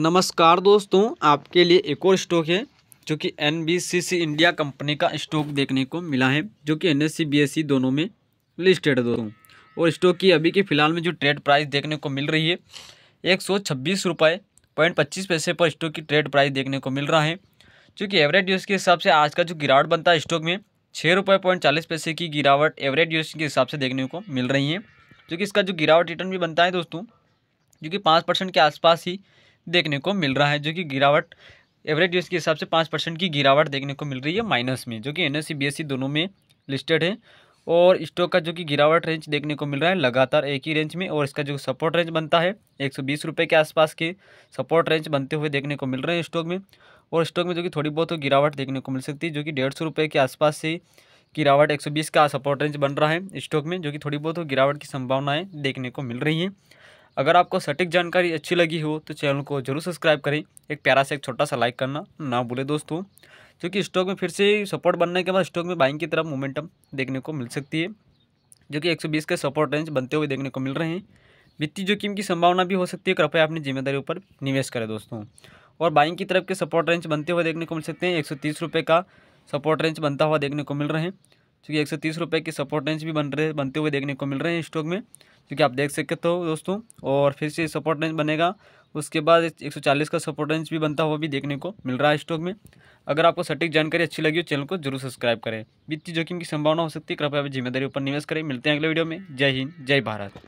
नमस्कार दोस्तों आपके लिए एक और स्टॉक है जो कि एन इंडिया कंपनी का स्टॉक देखने को मिला है जो कि एन एस e e दोनों में लिस्टेड है दोस्तों और स्टॉक की अभी के फ़िलहाल में जो ट्रेड प्राइस देखने को मिल रही है एक सौ छब्बीस रुपये पॉइंट पच्चीस पैसे पर स्टॉक की ट्रेड प्राइस देखने को मिल रहा है जो कि एवरेज यूज़ के हिसाब से आज का जो गिरावट बनता है स्टॉक में छः रुपये पॉइंट चालीस पैसे की गिरावट एवरेज यूज़ के हिसाब से देखने को मिल रही है जो कि इसका जो गिरावट रिटर्न भी बनता है दोस्तों जो कि पाँच परसेंट के आसपास ही देखने को मिल रहा है जो कि गिरावट एवरेज यूज़ के हिसाब से पाँच परसेंट की गिरावट देखने को मिल रही है माइनस में जो कि एन एस दोनों में लिस्टेड है और स्टॉक का जो कि गिरावट रेंज देखने को मिल रहा है लगातार एक ही रेंज में और इसका जो सपोर्ट रेंज बनता है एक सौ बीस रुपये के आसपास के सपोर्ट रेंज बनते हुए देखने को मिल रहे हैं स्टॉक में और स्टॉक में जो कि थोड़ी बहुत तो गिरावट देखने को मिल सकती है जो कि डेढ़ सौ रुपये के आसपास से गिरावट एक सौ बीस का सपोर्ट रेंज बन रहा है स्टॉक में जो कि थोड़ी बहुत तो गिरावट की संभावनाएँ देखने को मिल रही हैं अगर आपको सटीक जानकारी अच्छी लगी हो तो चैनल को जरूर सब्सक्राइब करें एक प्यारा से एक छोटा सा लाइक करना ना भूले दोस्तों क्योंकि स्टॉक में फिर से सपोर्ट बनने के बाद स्टॉक में बाइंग की तरफ मोमेंटम देखने को मिल सकती है जो कि 120 के सपोर्ट रेंज बनते हुए देखने को मिल रहे हैं वित्तीय जोखिम की संभावना भी हो सकती है कृपया अपनी जिम्मेदारी ऊपर निवेश करें दोस्तों और बाइंग की तरफ के सपोर्ट रेंज बनते हुए देखने को मिल सकते हैं एक सौ का सपोर्ट रेंज बनता हुआ देखने को मिल रहे हैं क्योंकि एक सौ तीस रुपये की सपोर्ट रेंज भी बन रहे बनते हुए देखने को मिल रहे हैं स्टॉक में क्योंकि आप देख सकते हो दोस्तों और फिर से सपोर्ट रेंज बनेगा उसके बाद 140 का सपोर्ट रेंज भी बनता हुआ भी देखने को मिल रहा है स्टॉक में अगर आपको सटीक जानकारी अच्छी लगी हो चैनल को जरूर सब्सक्राइब करें वित्तीय जोखिम की संभावना हो सकती है कृपया जिम्मेदारी ऊपर निवेश करें मिलते हैं अगले वीडियो में जय हिंद जय भारत